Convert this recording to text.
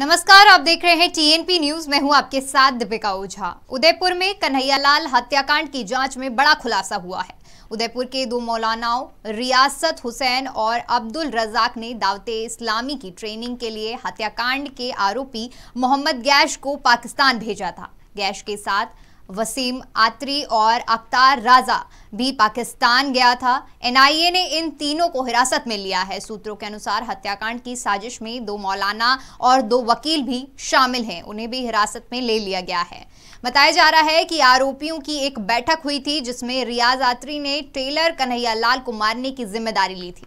नमस्कार आप देख रहे हैं टीएनपी न्यूज मैं हूं आपके साथ दीपिका ओझा उदयपुर में कन्हैयालाल हत्याकांड की जांच में बड़ा खुलासा हुआ है उदयपुर के दो मौलानाओं रियासत हुसैन और अब्दुल रजाक ने दावते इस्लामी की ट्रेनिंग के लिए हत्याकांड के आरोपी मोहम्मद गैश को पाकिस्तान भेजा था गैश के साथ वसीम आत्री और अख्तार राजा भी पाकिस्तान गया था एनआईए ने इन तीनों को हिरासत में लिया है सूत्रों के अनुसार हत्याकांड की साजिश में दो मौलाना और दो वकील भी शामिल हैं उन्हें भी हिरासत में ले लिया गया है बताया जा रहा है कि आरोपियों की एक बैठक हुई थी जिसमें रियाज आत्री ने टेलर कन्हैया लाल को मारने की जिम्मेदारी ली थी